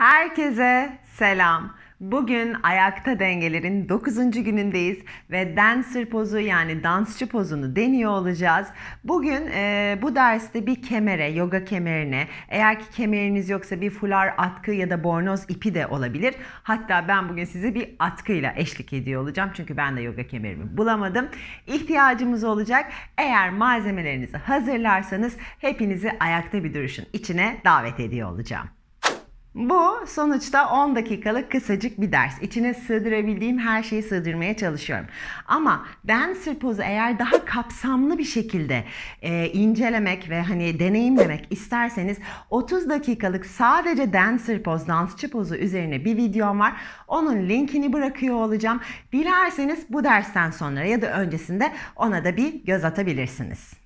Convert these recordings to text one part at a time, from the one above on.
Herkese selam. Bugün ayakta dengelerin 9. günündeyiz ve dancer pozu yani dansçı pozunu deniyor olacağız. Bugün e, bu derste bir kemere, yoga kemerine, eğer ki kemeriniz yoksa bir fular atkı ya da bornoz ipi de olabilir. Hatta ben bugün sizi bir atkıyla eşlik ediyor olacağım çünkü ben de yoga kemerimi bulamadım. İhtiyacımız olacak. Eğer malzemelerinizi hazırlarsanız hepinizi ayakta bir duruşun içine davet ediyor olacağım. Bu sonuçta 10 dakikalık kısacık bir ders. İçine sığdırabildiğim her şeyi sığdırmaya çalışıyorum. Ama ben pozu eğer daha kapsamlı bir şekilde e, incelemek ve hani deneyimlemek isterseniz 30 dakikalık sadece dancer poz, dansçı pozu üzerine bir videom var. Onun linkini bırakıyor olacağım. Dilerseniz bu dersten sonra ya da öncesinde ona da bir göz atabilirsiniz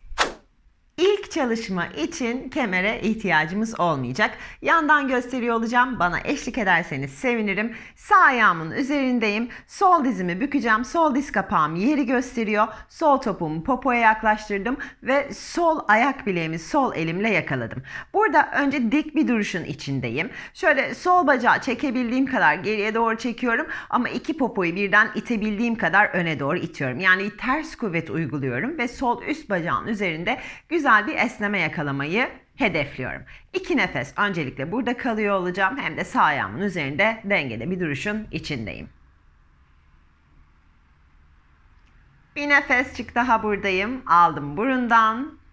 çalışma için kemere ihtiyacımız olmayacak. Yandan gösteriyor olacağım. Bana eşlik ederseniz sevinirim. Sağ ayağımın üzerindeyim. Sol dizimi bükeceğim. Sol diz kapağım yeri gösteriyor. Sol topumu popoya yaklaştırdım ve sol ayak bileğimi sol elimle yakaladım. Burada önce dik bir duruşun içindeyim. Şöyle sol bacağı çekebildiğim kadar geriye doğru çekiyorum ama iki popoyu birden itebildiğim kadar öne doğru itiyorum. Yani ters kuvvet uyguluyorum ve sol üst bacağın üzerinde güzel bir esneme yakalamayı hedefliyorum. İki nefes öncelikle burada kalıyor olacağım hem de sağ ayağımın üzerinde dengede bir duruşun içindeyim. Bir nefes nefescik daha buradayım. Aldım burundan.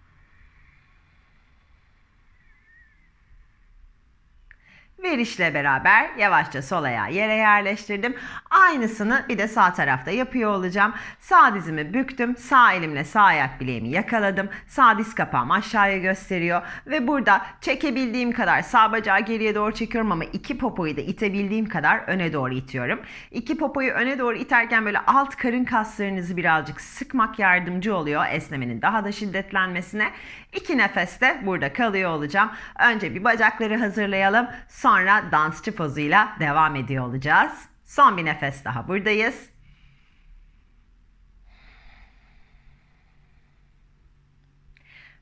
Verişle beraber yavaşça sol ayağı yere yerleştirdim. Aynısını bir de sağ tarafta yapıyor olacağım. Sağ dizimi büktüm. Sağ elimle sağ ayak bileğimi yakaladım. Sağ diz kapağım aşağıya gösteriyor. Ve burada çekebildiğim kadar sağ bacağı geriye doğru çekiyorum ama iki popoyu da itebildiğim kadar öne doğru itiyorum. İki popoyu öne doğru iterken böyle alt karın kaslarınızı birazcık sıkmak yardımcı oluyor esnemenin daha da şiddetlenmesine. İki nefeste burada kalıyor olacağım. Önce bir bacakları hazırlayalım. Sonra Sonra dansçı pozuyla devam ediyor olacağız. Son bir nefes daha buradayız.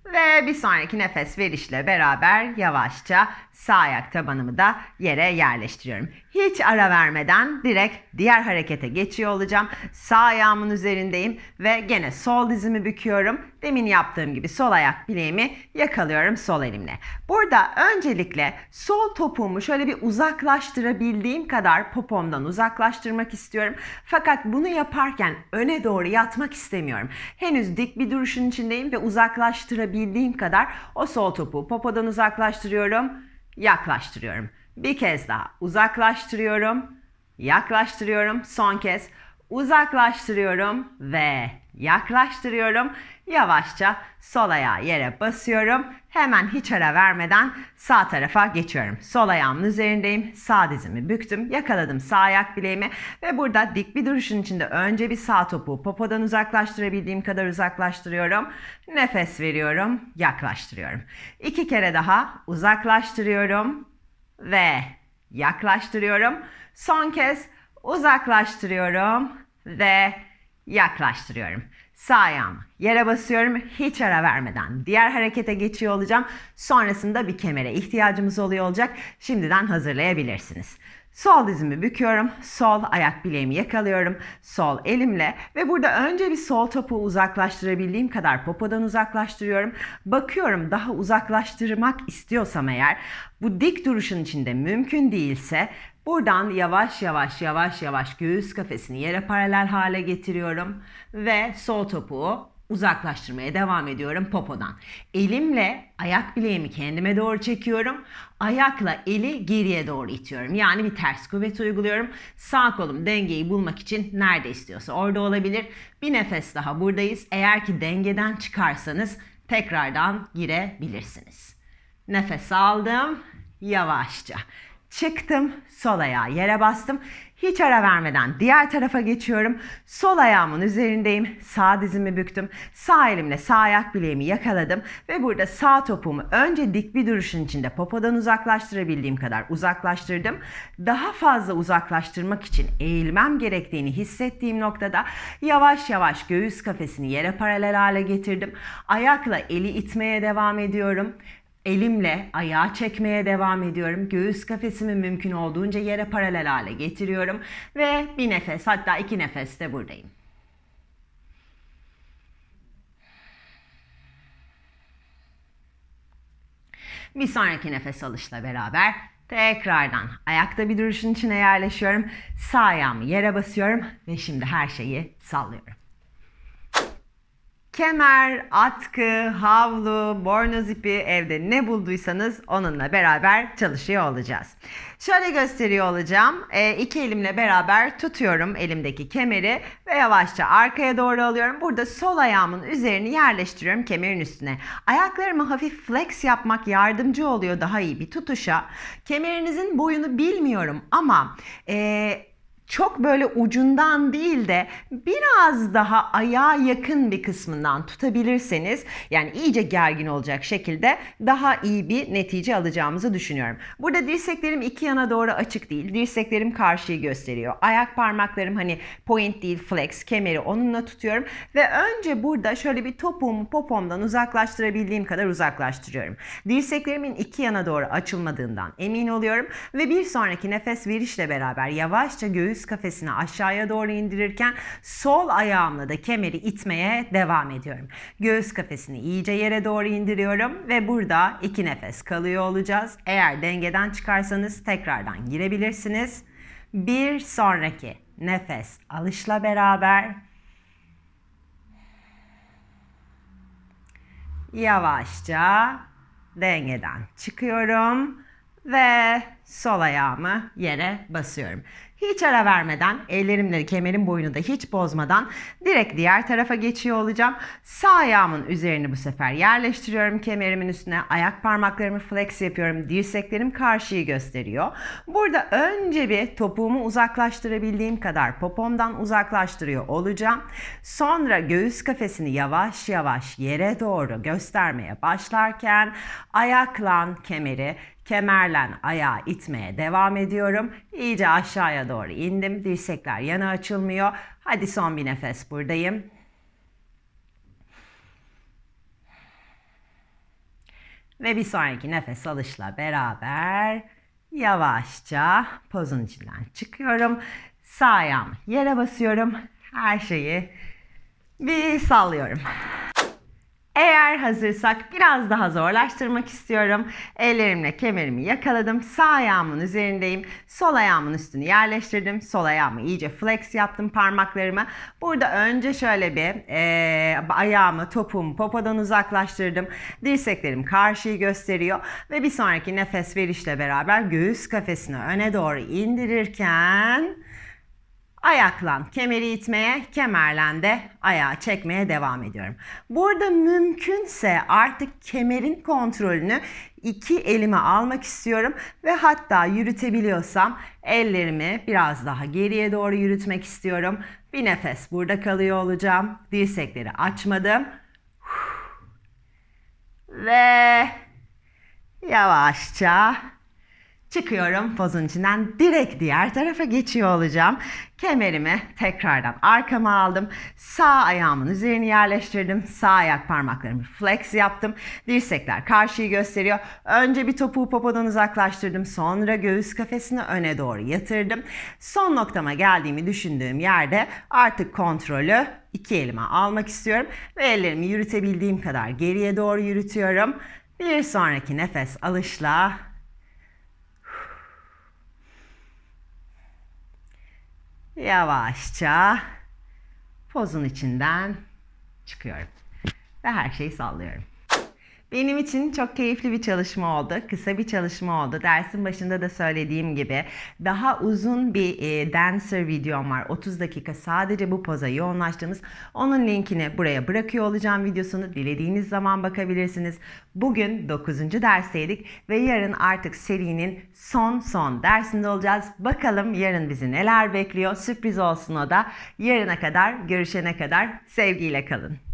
Ve bir sonraki nefes verişle beraber yavaşça sağ ayak tabanımı da yere yerleştiriyorum. Hiç ara vermeden direkt diğer harekete geçiyor olacağım. Sağ ayağımın üzerindeyim ve gene sol dizimi büküyorum. Demin yaptığım gibi sol ayak bileğimi yakalıyorum sol elimle. Burada öncelikle sol topuğumu şöyle bir uzaklaştırabildiğim kadar popomdan uzaklaştırmak istiyorum. Fakat bunu yaparken öne doğru yatmak istemiyorum. Henüz dik bir duruşun içindeyim ve uzaklaştırabildiğim kadar o sol topuğu popodan uzaklaştırıyorum, yaklaştırıyorum. Bir kez daha uzaklaştırıyorum, yaklaştırıyorum. Son kez uzaklaştırıyorum ve yaklaştırıyorum. Yavaşça sol ayağı yere basıyorum. Hemen hiç ara vermeden sağ tarafa geçiyorum. Sol ayağımın üzerindeyim. Sağ dizimi büktüm. Yakaladım sağ ayak bileğimi ve burada dik bir duruşun içinde önce bir sağ topu popodan uzaklaştırabildiğim kadar uzaklaştırıyorum. Nefes veriyorum, yaklaştırıyorum. İki kere daha uzaklaştırıyorum ve yaklaştırıyorum. Son kez uzaklaştırıyorum ve yaklaştırıyorum. Sağ ayağımı yere basıyorum hiç ara vermeden. Diğer harekete geçiyor olacağım. Sonrasında bir kemere ihtiyacımız oluyor olacak. Şimdiden hazırlayabilirsiniz. Sol dizimi büküyorum. Sol ayak bileğimi yakalıyorum. Sol elimle ve burada önce bir sol topu uzaklaştırabildiğim kadar popodan uzaklaştırıyorum. Bakıyorum daha uzaklaştırmak istiyorsam eğer bu dik duruşun içinde mümkün değilse buradan yavaş yavaş yavaş yavaş göğüs kafesini yere paralel hale getiriyorum ve sol topuğu uzaklaştırmaya devam ediyorum popodan. Elimle ayak bileğimi kendime doğru çekiyorum. Ayakla eli geriye doğru itiyorum. Yani bir ters kuvvet uyguluyorum. Sağ kolum dengeyi bulmak için nerede istiyorsa orada olabilir. Bir nefes daha buradayız. Eğer ki dengeden çıkarsanız tekrardan girebilirsiniz. Nefes aldım. Yavaşça. Çıktım, sol ayağı yere bastım. Hiç ara vermeden diğer tarafa geçiyorum. Sol ayağımın üzerindeyim. Sağ dizimi büktüm. Sağ elimle sağ ayak bileğimi yakaladım. Ve burada sağ topumu önce dik bir duruşun içinde popodan uzaklaştırabildiğim kadar uzaklaştırdım. Daha fazla uzaklaştırmak için eğilmem gerektiğini hissettiğim noktada yavaş yavaş göğüs kafesini yere paralel hale getirdim. Ayakla eli itmeye devam ediyorum. Elimle ayağa çekmeye devam ediyorum. Göğüs kafesimi mümkün olduğunca yere paralel hale getiriyorum. Ve bir nefes hatta iki nefes de buradayım. Bir sonraki nefes alışla beraber tekrardan ayakta bir duruşun içine yerleşiyorum. Sağ ayağımı yere basıyorum ve şimdi her şeyi sallıyorum. Kemer, atkı, havlu, bornoz ipi evde ne bulduysanız onunla beraber çalışıyor olacağız. Şöyle gösteriyor olacağım. E, iki elimle beraber tutuyorum elimdeki kemeri ve yavaşça arkaya doğru alıyorum. Burada sol ayağımın üzerini yerleştiriyorum kemerin üstüne. Ayaklarımı hafif flex yapmak yardımcı oluyor daha iyi bir tutuşa. Kemerinizin boyunu bilmiyorum ama e, çok böyle ucundan değil de biraz daha ayağa yakın bir kısmından tutabilirseniz yani iyice gergin olacak şekilde daha iyi bir netice alacağımızı düşünüyorum. Burada dirseklerim iki yana doğru açık değil. Dirseklerim karşıyı gösteriyor. Ayak parmaklarım hani point değil flex kemeri onunla tutuyorum ve önce burada şöyle bir topuğumu popomdan uzaklaştırabildiğim kadar uzaklaştırıyorum. Dirseklerimin iki yana doğru açılmadığından emin oluyorum ve bir sonraki nefes verişle beraber yavaşça göğüs göğüs kafesini aşağıya doğru indirirken sol ayağımla da kemeri itmeye devam ediyorum. Göğüs kafesini iyice yere doğru indiriyorum ve burada iki nefes kalıyor olacağız. Eğer dengeden çıkarsanız tekrardan girebilirsiniz. Bir sonraki nefes alışla beraber yavaşça dengeden çıkıyorum ve sol ayağımı yere basıyorum. Hiç ara vermeden ellerimle kemerin boyunu da hiç bozmadan direkt diğer tarafa geçiyor olacağım. Sağ ayağımın üzerini bu sefer yerleştiriyorum kemerimin üstüne. Ayak parmaklarımı flex yapıyorum. Dirseklerim karşıyı gösteriyor. Burada önce bir topuğumu uzaklaştırabildiğim kadar popomdan uzaklaştırıyor olacağım. Sonra göğüs kafesini yavaş yavaş yere doğru göstermeye başlarken ayaklan kemeri Kemerlen ayağı itmeye devam ediyorum. İyice aşağıya doğru indim. Dirsekler yana açılmıyor. Hadi son bir nefes buradayım. Ve bir sonraki nefes alışla beraber yavaşça pozun içinden çıkıyorum. Sağ ayağımı yere basıyorum. Her şeyi bir sallıyorum. Eğer hazırsak biraz daha zorlaştırmak istiyorum. Ellerimle kemerimi yakaladım. Sağ ayağımın üzerindeyim. Sol ayağımın üstünü yerleştirdim. Sol ayağımı iyice flex yaptım parmaklarımı. Burada önce şöyle bir e, ayağımı, topuğumu popodan uzaklaştırdım. Dirseklerim karşıyı gösteriyor. Ve bir sonraki nefes verişle beraber göğüs kafesini öne doğru indirirken... Ayaklan kemeri itmeye, kemerlen de ayağı çekmeye devam ediyorum. Burada mümkünse artık kemerin kontrolünü iki elime almak istiyorum ve hatta yürütebiliyorsam ellerimi biraz daha geriye doğru yürütmek istiyorum. Bir nefes burada kalıyor olacağım. Dirsekleri açmadım. Ve yavaşça Çıkıyorum pozun içinden direkt diğer tarafa geçiyor olacağım. Kemerimi tekrardan arkama aldım. Sağ ayağımın üzerine yerleştirdim. Sağ ayak parmaklarımı flex yaptım. Dirsekler karşıyı gösteriyor. Önce bir topuğu popodan uzaklaştırdım. Sonra göğüs kafesini öne doğru yatırdım. Son noktama geldiğimi düşündüğüm yerde artık kontrolü iki elime almak istiyorum. Ve ellerimi yürütebildiğim kadar geriye doğru yürütüyorum. Bir sonraki nefes alışla yavaşça pozun içinden çıkıyorum. Ve her şeyi sallıyorum. Benim için çok keyifli bir çalışma oldu. Kısa bir çalışma oldu. Dersin başında da söylediğim gibi daha uzun bir e, dancer videom var. 30 dakika sadece bu poza yoğunlaştığımız. Onun linkini buraya bırakıyor olacağım videosunu. Dilediğiniz zaman bakabilirsiniz. Bugün 9. dersteydik ve yarın artık serinin son son dersinde olacağız. Bakalım yarın bizi neler bekliyor. Sürpriz olsun o da. Yarına kadar, görüşene kadar sevgiyle kalın.